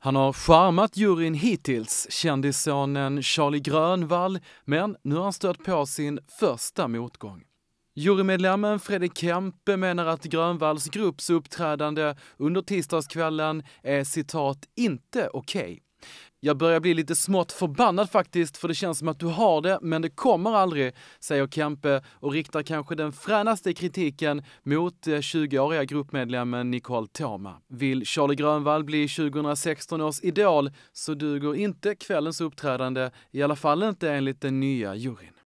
Han har charmat juryn hittills, kändissonen Charlie Grönvall, men nu har han stött på sin första motgång. Jurymedlemmen Fredrik Kempe menar att Grönvalls grupps uppträdande under tisdagskvällen är citat inte okej. Okay. Jag börjar bli lite smått förbannad faktiskt, för det känns som att du har det, men det kommer aldrig, säger Kempe och riktar kanske den fränaste kritiken mot 20-åriga eh, gruppmedlemmen Nicole Thoma. Vill Charlie Grönvall bli 2016 års idol så duger inte kvällens uppträdande, i alla fall inte enligt den nya juryn.